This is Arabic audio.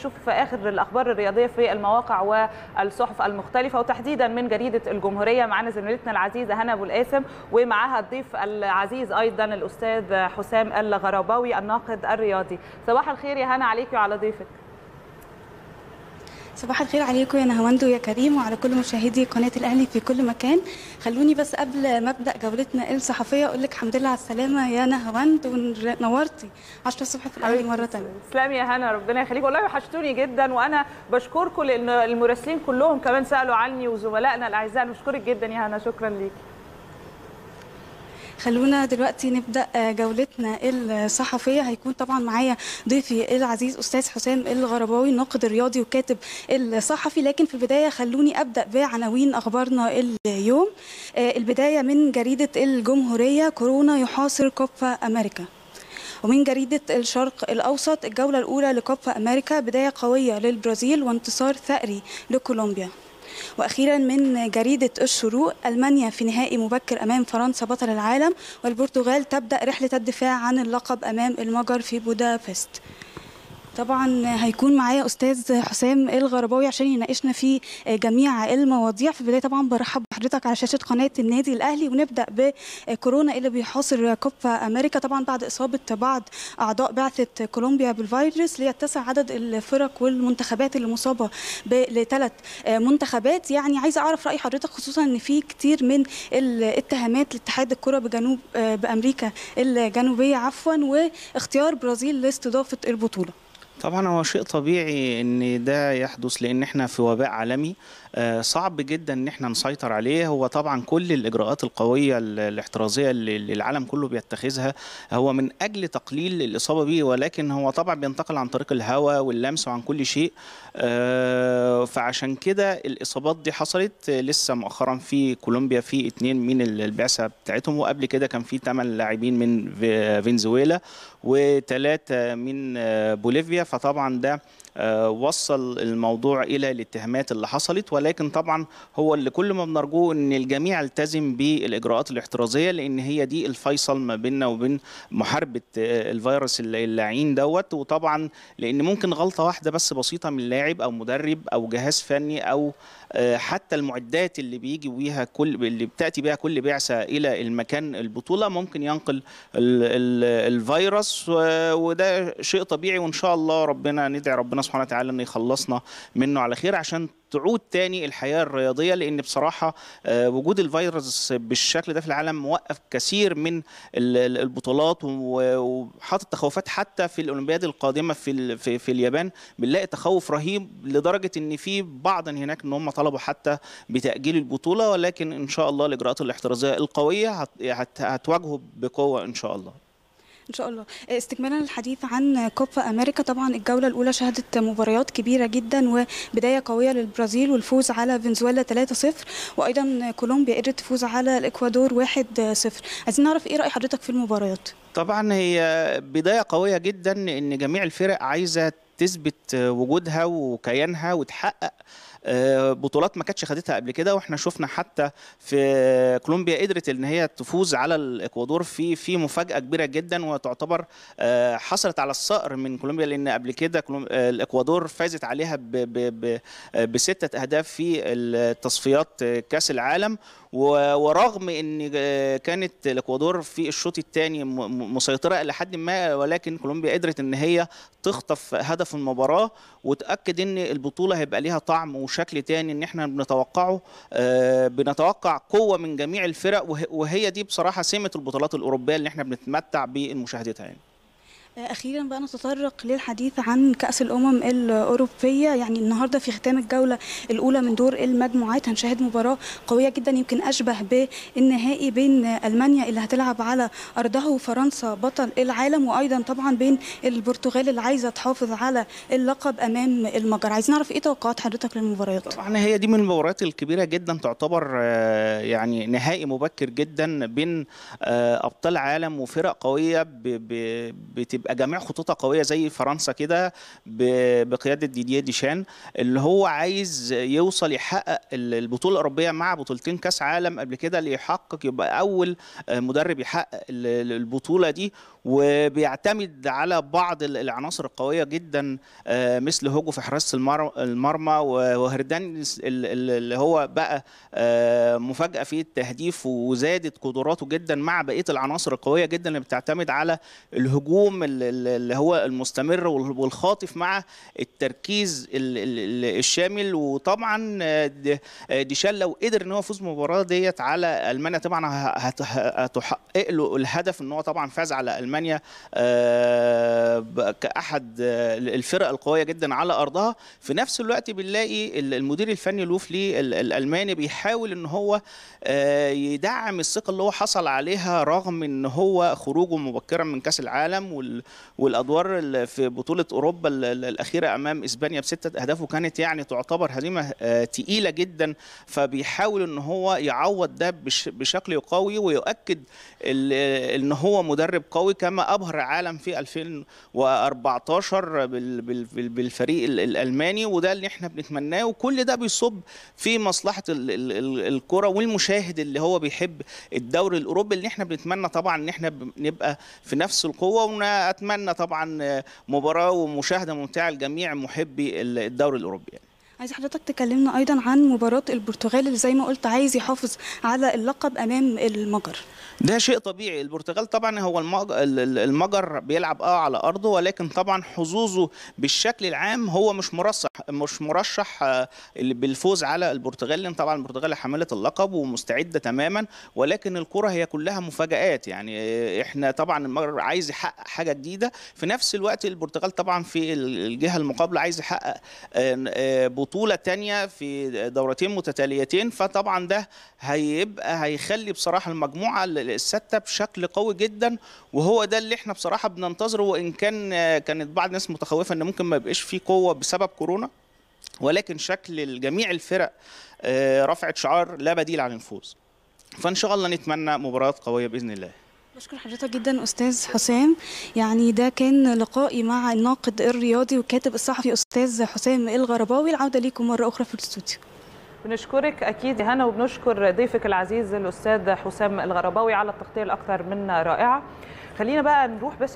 نشوف اخر الاخبار الرياضيه في المواقع والصحف المختلفه وتحديدا من جريده الجمهوريه معانا زميلتنا العزيزه هنا ابو القاسم ومعاها الضيف العزيز ايضا الاستاذ حسام الغرباوي الناقد الرياضي صباح الخير يا هنا عليكي وعلى ضيفك صباح الخير عليكم يا نهاوند ويا كريم وعلى كل مشاهدي قناه الاهلي في كل مكان خلوني بس قبل ما ابدا جولتنا الصحفيه اقول لك الحمد لله على السلامه يا نهواند ونورتي 10 الصبح في الاهلي مره ثانيه تسلمي يا هنا ربنا يخليك والله وحشتوني جدا وانا بشكركم لان المراسلين كلهم كمان سالوا عني وزملائنا الاعزاء نشكرك جدا يا هنا شكرا ليكي خلونا دلوقتي نبدا آه، جولتنا الصحفيه هيكون طبعا معايا ضيفي العزيز استاذ حسام الغرباوي الناقد الرياضي وكاتب الصحفي لكن في البدايه خلوني ابدا بعناوين اخبارنا اليوم آه، البدايه من جريده الجمهوريه كورونا يحاصر كوبا امريكا ومن جريدة الشرق الأوسط الجولة الأولى لكوبا أمريكا بداية قوية للبرازيل وانتصار ثأري لكولومبيا واخيرا من جريده الشروق المانيا في نهائي مبكر امام فرنسا بطل العالم والبرتغال تبدا رحله الدفاع عن اللقب امام المجر في بودابست طبعا هيكون معايا استاذ حسام الغرباوي عشان يناقشنا في جميع المواضيع في البدايه طبعا برحب بحضرتك على شاشه قناه النادي الاهلي ونبدا بكورونا اللي بيحاصر كوبا امريكا طبعا بعد اصابه بعض اعضاء بعثه كولومبيا بالفيروس ليتسع عدد الفرق والمنتخبات اللي مصابه لثلاث منتخبات يعني عايزه اعرف راي حضرتك خصوصا ان في كتير من الاتهامات لاتحاد الكره بجنوب بامريكا الجنوبيه عفوا واختيار برازيل لاستضافه البطوله طبعا هو شيء طبيعي ان ده يحدث لان احنا في وباء عالمي آه، صعب جدا ان احنا نسيطر عليه هو طبعا كل الاجراءات القويه الاحترازيه اللي العالم كله بيتخذها هو من اجل تقليل الاصابه بيه ولكن هو طبعا بينتقل عن طريق الهواء واللمس وعن كل شيء آه، فعشان كده الاصابات دي حصلت لسه مؤخرا في كولومبيا في اثنين من البعثه بتاعتهم وقبل كده كان في ثمان لاعبين من فنزويلا وثلاثه من آه، بوليفيا فطبعا ده آه، وصل الموضوع الى الاتهامات اللي حصلت ولكن طبعا هو اللي كل ما بنرجوه ان الجميع التزم بالاجراءات الاحترازيه لان هي دي الفيصل ما بيننا وبين محاربه آه، الفيروس اللعين دوت وطبعا لان ممكن غلطه واحده بس بسيطه من لاعب او مدرب او جهاز فني او آه، حتى المعدات اللي بيجي بيها كل اللي بتاتي بيها كل بعثه الى المكان البطوله ممكن ينقل الفيروس وده شيء طبيعي وان شاء الله ربنا ندعي ربنا سبحانه وتعالى انه يخلصنا منه على خير عشان تعود تاني الحياه الرياضيه لان بصراحه آه، وجود الفيروس بالشكل ده في العالم وقف كثير من البطولات وحاطط تخوفات حتى في الاولمبياد القادمه في في, اليابان بنلاقي تخوف رهيب لدرجه ان في بعضا هناك ان هم طلبوا حتى بتاجيل البطوله ولكن ان شاء الله الاجراءات الاحترازيه القويه هتواجهه بقوه ان شاء الله ان شاء الله آه، استكمالا للحديث عن كوبا امريكا طبعا الجوله الاولى شهدت مباريات كبيره جدا وبدايه قويه للبرازيل والفوز على فنزويلا 3-0 وايضا كولومبيا قدرت تفوز على الاكوادور 1-0 عايزين نعرف ايه راي حضرتك في المباريات طبعا هي بدايه قويه جدا ان جميع الفرق عايزه تثبت وجودها وكيانها وتحقق آه، بطولات ما كانتش خدتها قبل كده واحنا شفنا حتى في كولومبيا قدرت ان هي تفوز على الاكوادور في في مفاجاه كبيره جدا وتعتبر آه، حصلت على الصقر من كولومبيا لان قبل كده آه، الاكوادور فازت عليها بسته اهداف في التصفيات كاس العالم ورغم ان كانت الاكوادور في الشوط الثاني مسيطره الى حد ما ولكن كولومبيا قدرت ان هي تخطف هدف المباراه وتاكد ان البطوله هيبقى ليها طعم وشكل ثاني ان احنا بنتوقعه آه، بنتوقع قوه من جميع الفرق وهي دي بصراحه سمه البطولات الاوروبيه اللي احنا بنتمتع بمشاهدتها يعني أخيرا بقى نتطرق للحديث عن كأس الأمم الأوروبية يعني النهاردة في ختام الجولة الأولى من دور المجموعات هنشاهد مباراة قوية جدا يمكن أشبه بالنهائي بين ألمانيا اللي هتلعب على أرضها وفرنسا بطل العالم وأيضا طبعا بين البرتغال اللي عايزة تحافظ على اللقب أمام المجر عايزين نعرف إيه توقعات حضرتك للمباريات طبعا هي دي من المباريات الكبيرة جدا تعتبر آه، يعني نهائي مبكر جدا بين آه، أبطال عالم وفرق قوية بتبقى يبقى جميع خطوطها قويه زي فرنسا كده بقياده ديدييه ديشان اللي هو عايز يوصل يحقق البطوله الاوروبيه مع بطولتين كاس عالم قبل كده اللي يحقق يبقى اول مدرب يحقق البطوله دي وبيعتمد على بعض العناصر القويه جدا آه، مثل هوجو في حراسه المرمى وهردان اللي هو بقى آه، مفاجاه في التهديف وزادت قدراته جدا مع بقيه العناصر القويه جدا اللي بتعتمد على الهجوم اللي هو المستمر والخاطف مع التركيز الشامل وطبعا ديشان لو قدر ان هو يفوز المباراه ديت على المانيا طبعا هتحقق له الهدف ان هو طبعا فاز على المانيا آه، كاحد آه، الفرق القويه جدا على ارضها في نفس الوقت بنلاقي المدير الفني لوفلي الالماني بيحاول ان هو آه، يدعم الثقه اللي هو حصل عليها رغم ان هو خروجه مبكرا من كاس العالم وال والادوار في بطوله اوروبا الاخيره امام اسبانيا بسته اهداف وكانت يعني تعتبر هزيمه آه، تقيله جدا فبيحاول ان هو يعوض ده بشكل قوي ويؤكد ان هو مدرب قوي كما ابهر العالم في 2014 بالفريق الالماني وده اللي احنا بنتمناه وكل ده بيصب في مصلحه الكره والمشاهد اللي هو بيحب الدوري الاوروبي اللي احنا بنتمنى طبعا ان احنا نبقى في نفس القوه اتمنى طبعا مباراه ومشاهده ممتعه لجميع محبي الدوري الاوروبي يعني. عايز حضرتك تكلمنا ايضا عن مباراه البرتغال اللي زي ما قلت عايز يحافظ على اللقب امام المجر ده شيء طبيعي البرتغال طبعا هو المجر بيلعب اه على ارضه ولكن طبعا حظوظه بالشكل العام هو مش مرشح مش مرشح آه، بالفوز على البرتغال لان طبعا البرتغال حامله اللقب ومستعده تماما ولكن الكره هي كلها مفاجات يعني احنا طبعا المجر عايز يحقق حاجه جديده في نفس الوقت البرتغال طبعا في الجهه المقابله عايز يحقق آه، آه، بطولة بطوله تانية في دورتين متتاليتين فطبعا ده هيبقى هيخلي بصراحه المجموعه السته بشكل قوي جدا وهو ده اللي احنا بصراحه بننتظره وان كان كانت بعض الناس متخوفه ان ممكن ما يبقاش في قوه بسبب كورونا ولكن شكل جميع الفرق آه، رفعت شعار لا بديل عن الفوز فان شاء الله نتمنى مباريات قويه باذن الله بشكر حضرتك جدا استاذ حسام يعني ده كان لقائي مع الناقد الرياضي والكاتب الصحفي استاذ حسام الغرباوي العوده ليكم مره اخرى في الاستوديو بنشكرك اكيد هنا وبنشكر ضيفك العزيز الاستاذ حسام الغرباوي على التغطيه الاكثر من رائعه خلينا بقى نروح بس